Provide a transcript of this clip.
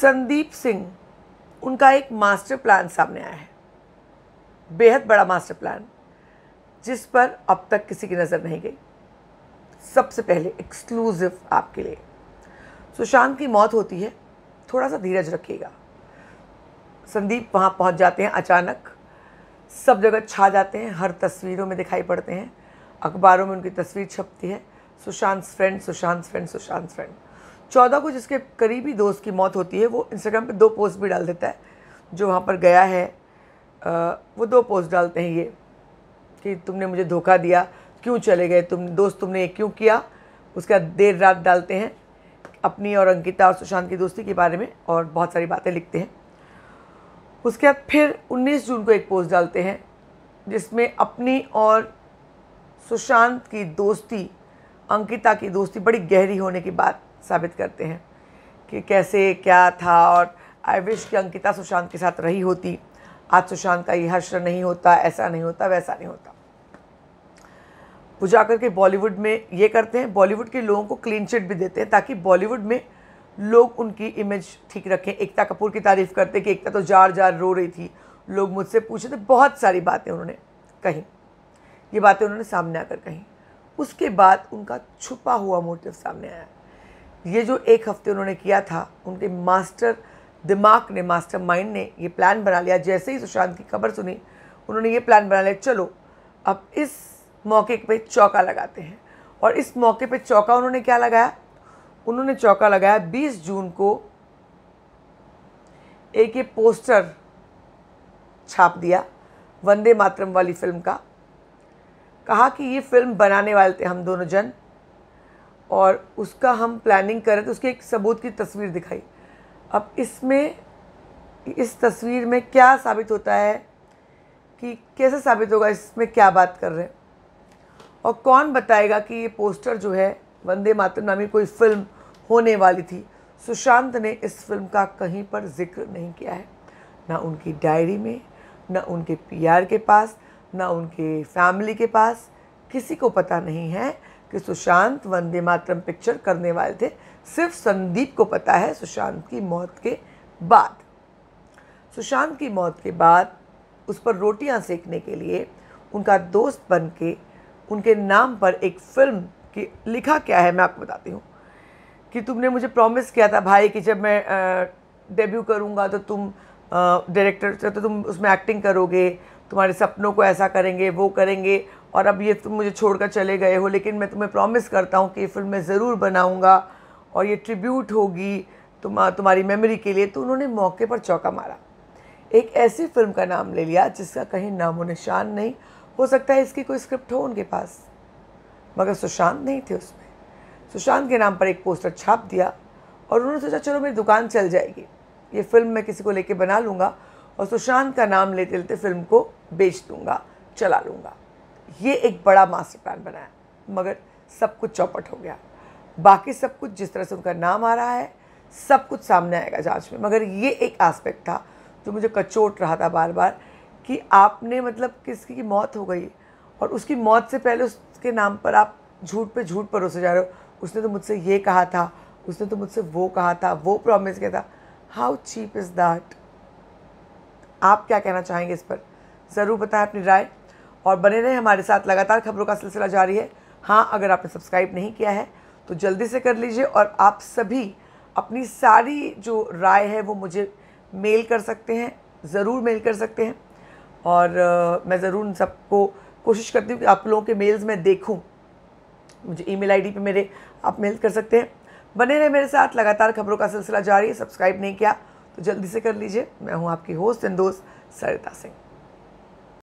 संदीप सिंह उनका एक master plan सामने आया है बेहद बड़ा मास्टर प्लान जिस पर अब तक किसी की नज़र नहीं गई सबसे पहले एक्सक्लूसिव आपके लिए सुशांत की मौत होती है थोड़ा सा धीरज रखिएगा संदीप वहाँ पहुँच जाते हैं अचानक सब जगह छा जाते हैं हर तस्वीरों में दिखाई पड़ते हैं अखबारों में उनकी तस्वीर छपती है Sushant friend Sushant friend Sushant friend चौदह को जिसके करीबी दोस्त की मौत होती है वो इंस्टाग्राम पे दो पोस्ट भी डाल देता है जो वहाँ पर गया है वो दो पोस्ट डालते हैं ये कि तुमने मुझे धोखा दिया क्यों चले गए तुम दोस्त तुमने ये क्यों किया उसका देर रात डालते हैं अपनी और अंकिता और सुशांत की दोस्ती के बारे में और बहुत सारी बातें लिखते हैं उसके बाद फिर 19 जून को एक पोस्ट डालते हैं जिसमें अपनी और सुशांत की दोस्ती अंकिता की दोस्ती बड़ी गहरी होने की बात साबित करते हैं कि कैसे क्या था और आई विश कि अंकिता सुशांत के साथ रही होती आज सुशांत का ये हर्ष नहीं होता ऐसा नहीं होता वैसा नहीं होता वो जाकर करके बॉलीवुड में ये करते हैं बॉलीवुड के लोगों को क्लीन चिट भी देते हैं ताकि बॉलीवुड में लोग उनकी इमेज ठीक रखें एकता कपूर की तारीफ़ करते कि एकता तो जार जार रो रही थी लोग मुझसे पूछे थे बहुत सारी बातें उन्होंने कही ये बातें उन्होंने सामने आकर कही उसके बाद उनका छुपा हुआ मोटिव सामने आया ये जो एक हफ्ते उन्होंने किया था उनके मास्टर दिमाग ने मास्टर माइंड ने ये प्लान बना लिया जैसे ही सुशांत की खबर सुनी उन्होंने ये प्लान बना लिया चलो अब इस मौके पे चौका लगाते हैं और इस मौके पे चौका उन्होंने क्या लगाया उन्होंने चौका लगाया 20 जून को एक ये पोस्टर छाप दिया वंदे मातरम वाली फिल्म का कहा कि ये फिल्म बनाने वाले थे हम दोनों जन और उसका हम प्लानिंग रहे थे उसके एक सबूत की तस्वीर दिखाई अब इसमें इस तस्वीर में क्या साबित होता है कि कैसे साबित होगा इसमें क्या बात कर रहे हैं और कौन बताएगा कि ये पोस्टर जो है वंदे मातृ नामी कोई फिल्म होने वाली थी सुशांत ने इस फिल्म का कहीं पर जिक्र नहीं किया है ना उनकी डायरी में ना उनके पीआर के पास ना उनके फैमिली के पास किसी को पता नहीं है कि सुशांत वंदे मातरम पिक्चर करने वाले थे सिर्फ संदीप को पता है सुशांत की मौत के बाद सुशांत की मौत के बाद उस पर रोटियां सेकने के लिए उनका दोस्त बन के उनके नाम पर एक फिल्म की लिखा क्या है मैं आपको बताती हूँ कि तुमने मुझे प्रॉमिस किया था भाई कि जब मैं डेब्यू करूँगा तो तुम डायरेक्टर तो तुम उसमें एक्टिंग करोगे तुम्हारे सपनों को ऐसा करेंगे वो करेंगे और अब ये तुम मुझे छोड़कर चले गए हो लेकिन मैं तुम्हें प्रॉमिस करता हूँ कि ये फिल्म मैं ज़रूर बनाऊँगा और ये ट्रिब्यूट होगी तुम तुम्हारी मेमोरी के लिए तो उन्होंने मौके पर चौका मारा एक ऐसी फिल्म का नाम ले लिया जिसका कहीं नामो निशान नहीं हो सकता है इसकी कोई स्क्रिप्ट हो उनके पास मगर सुशांत नहीं थे उसमें सुशांत के नाम पर एक पोस्टर छाप दिया और उन्होंने सोचा चलो मेरी दुकान चल जाएगी ये फिल्म मैं किसी को लेके बना लूँगा और सुशांत का नाम लेते लेते फिल्म को बेच दूंगा चला लूँगा ये एक बड़ा मास्टर प्लान बनाया मगर सब कुछ चौपट हो गया बाकी सब कुछ जिस तरह से उनका नाम आ रहा है सब कुछ सामने आएगा जांच में मगर ये एक एस्पेक्ट था जो मुझे कचोट रहा था बार बार कि आपने मतलब किसकी की मौत हो गई और उसकी मौत से पहले उसके नाम पर आप झूठ पे झूठ परोसे जा रहे हो उसने तो मुझसे ये कहा था उसने तो मुझसे वो कहा था वो प्रॉमिस किया था हाउ चीप इज़ दैट आप क्या कहना चाहेंगे इस पर ज़रूर बताएं अपनी राय और बने रहें हमारे साथ लगातार खबरों का सिलसिला जारी है हाँ अगर आपने सब्सक्राइब नहीं किया है तो जल्दी से कर लीजिए और आप सभी अपनी सारी जो राय है वो मुझे मेल कर सकते हैं ज़रूर मेल कर सकते हैं और आ, मैं ज़रूर उन सबको कोशिश करती हूँ कि आप लोगों के मेल्स मैं देखूँ मुझे ईमेल आईडी पे मेरे आप मेल कर सकते हैं बने रहे मेरे साथ लगातार खबरों का सिलसिला जारी है सब्सक्राइब नहीं किया तो जल्दी से कर लीजिए मैं हूँ आपकी होस्ट एंड दोस्त सरिता सिंह